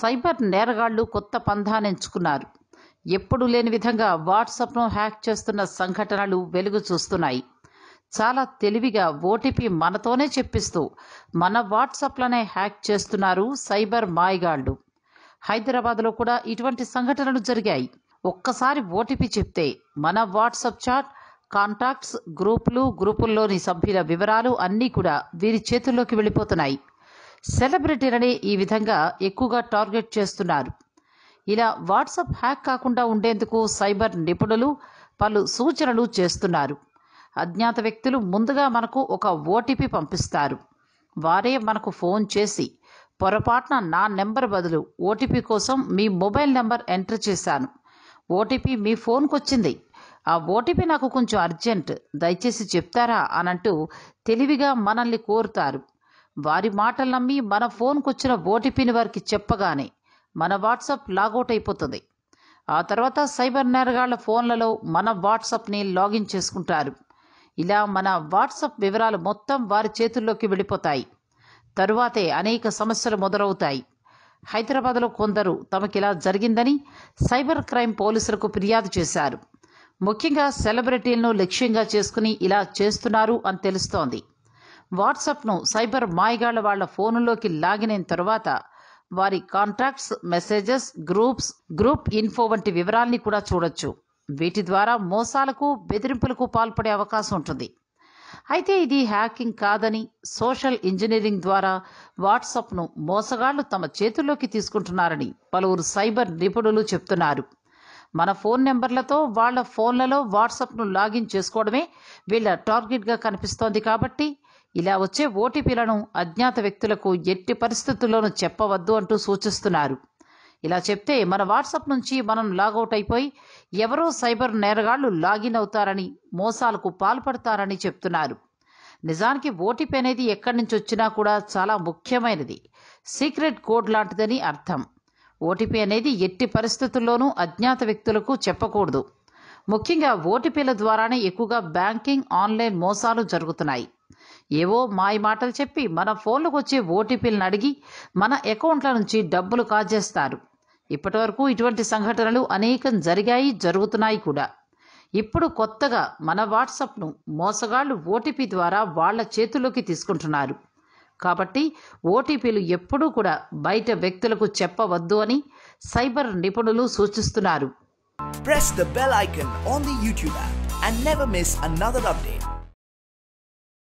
cyber నేరగాళ్లు కొత్త పంధాను ఎంచుకున్నారు ఎప్పుడు లేని విధంగా వాట్సాప్ను హ్యాక్ చేస్తున్న సంఘటనలు వెలుగు చూస్తున్నాయి చాలా తెలివిగా ఓటీపీ మనతోనే చెప్పిస్తూ మన వాట్సాప్లనే హ్యాక్ చేస్తున్నారు సైబర్ మాయగాళ్లు హైదరాబాద్లో కూడా ఇటువంటి సంఘటనలు జరిగాయి ఒక్కసారి ఓటీపీ చెప్తే మన వాట్సాప్ చాట్ కాంటాక్ట్స్ గ్రూపులు గ్రూపుల్లోని సభ్యుల వివరాలు అన్నీ కూడా వీరి చేతుల్లోకి వెళ్ళిపోతున్నాయి సెలబ్రిటీలని ఈ విధంగా ఎక్కువగా టార్గెట్ చేస్తున్నారు ఇలా వాట్సాప్ హ్యాక్ కాకుండా ఉండేందుకు సైబర్ నిపుణులు పలు సూచనలు చేస్తున్నారు అజ్ఞాత వ్యక్తులు ముందుగా మనకు ఒక ఓటీపీ పంపిస్తారు వారే మనకు ఫోన్ చేసి పొరపాటున నా నెంబర్ బదులు ఓటీపీ కోసం మీ మొబైల్ నెంబర్ ఎంటర్ చేశాను ఓటీపీ మీ ఫోన్కు వచ్చింది ఆ ఓటీపీ నాకు కొంచెం అర్జెంట్ దయచేసి చెప్తారా అనంటూ తెలివిగా మనల్ని కోరుతారు వారి మాటలు నమ్మి మన ఫోన్కు వచ్చిన ఓటీపీని వారికి చెప్పగానే మన వాట్సాప్ లాగౌట్ అయిపోతుంది ఆ తర్వాత సైబర్ నేరగాళ్ల ఫోన్లలో మన వాట్సాప్ని లాగిన్ చేసుకుంటారు ఇలా మన వాట్సాప్ వివరాలు మొత్తం వారి చేతుల్లోకి వెళ్ళిపోతాయి తరువాతే అనేక సమస్యలు మొదలవుతాయి హైదరాబాద్లో కొందరు తమకిలా జరిగిందని సైబర్ క్రైమ్ పోలీసులకు ఫిర్యాదు చేశారు ముఖ్యంగా సెలబ్రిటీలను లక్ష్యంగా చేసుకుని ఇలా చేస్తున్నారు అని తెలుస్తోంది వాట్సాప్ను సైబర్ మాయగాళ్ల వాళ్ల ఫోనులోకి లాగిన తర్వాత వారి contacts messages groups group info వంటి వివరాల్ని కూడా చూడొచ్చు వీటి ద్వారా మోసాలకు బెదిరింపులకు పాల్పడే అవకాశం ఉంటుంది అయితే ఇది హ్యాకింగ్ కాదని సోషల్ ఇంజనీరింగ్ ద్వారా వాట్సాప్ను మోసగాళ్లు తమ చేతుల్లోకి తీసుకుంటున్నారని పలువురు సైబర్ నిపుణులు చెప్తున్నారు మన ఫోన్ నెంబర్లతో వాళ్ల ఫోన్లలో వాట్సాప్ను లాగిన్ చేసుకోవడమే వీళ్ళ టార్గెట్గా కనిపిస్తోంది కాబట్టి ఇలా వచ్చే ఓటీపీలను అజ్ఞాత వ్యక్తులకు ఎట్టి పరిస్థితుల్లోనూ చెప్పవద్దు అంటూ సూచిస్తున్నారు ఇలా చెప్తే మన వాట్సాప్ నుంచి మనం లాగౌట్ అయిపోయి ఎవరో సైబర్ నేరగాళ్లు లాగిన్ అవుతారని మోసాలకు పాల్పడతారని చెప్తున్నారు నిజానికి ఓటీపీ అనేది ఎక్కడి నుంచి వచ్చినా కూడా చాలా ముఖ్యమైనది సీక్రెట్ కోడ్ లాంటిదని అర్థం ఓటీపీ అనేది ఎట్టి పరిస్థితుల్లోనూ అజ్ఞాత వ్యక్తులకు చెప్పకూడదు ముఖ్యంగా ఓటీపీల ద్వారానే ఎక్కువగా బ్యాంకింగ్ ఆన్లైన్ మోసాలు జరుగుతున్నాయి ఏవో మాయ మాటలు చెప్పి మన ఫోన్లకు వచ్చే ఓటీపీలను అడిగి మన అకౌంట్ల నుంచి డబ్బులు కాజేస్తారు ఇప్పటి వరకు ఇటువంటి సంఘటనలు అనేకం జరిగాయి జరుగుతున్నాయి కూడా ఇప్పుడు కొత్తగా మన వాట్సాప్ను మోసగాళ్లు ఓటీపీ ద్వారా వాళ్ల చేతుల్లోకి తీసుకుంటున్నారు కాబట్టి ఓటీపీలు ఎప్పుడూ కూడా బయట వ్యక్తులకు చెప్పవద్దు అని సైబర్ నిపుణులు సూచిస్తున్నారు Press the bell icon